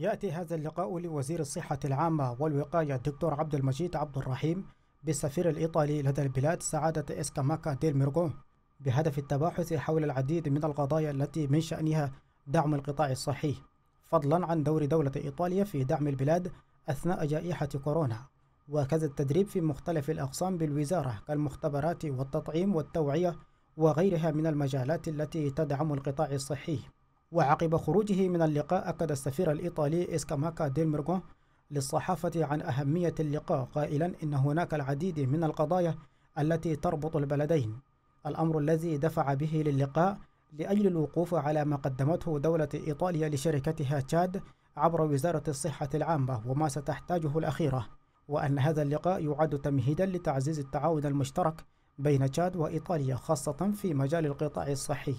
يأتي هذا اللقاء لوزير الصحة العامة والوقاية الدكتور عبد المجيد عبد الرحيم بالسفير الإيطالي لدى البلاد سعادة إسكاماكا ديل ميرغو بهدف التباحث حول العديد من القضايا التي من شأنها دعم القطاع الصحي فضلا عن دور دولة إيطاليا في دعم البلاد أثناء جائحة كورونا وكذا التدريب في مختلف الأقسام بالوزارة كالمختبرات والتطعيم والتوعية وغيرها من المجالات التي تدعم القطاع الصحي وعقب خروجه من اللقاء أكد السفير الإيطالي إسكاماكا ديل للصحافة عن أهمية اللقاء قائلا إن هناك العديد من القضايا التي تربط البلدين الأمر الذي دفع به للقاء لأجل الوقوف على ما قدمته دولة إيطاليا لشركتها تشاد عبر وزارة الصحة العامة وما ستحتاجه الأخيرة وأن هذا اللقاء يعد تمهيدا لتعزيز التعاون المشترك بين تشاد وإيطاليا خاصة في مجال القطاع الصحي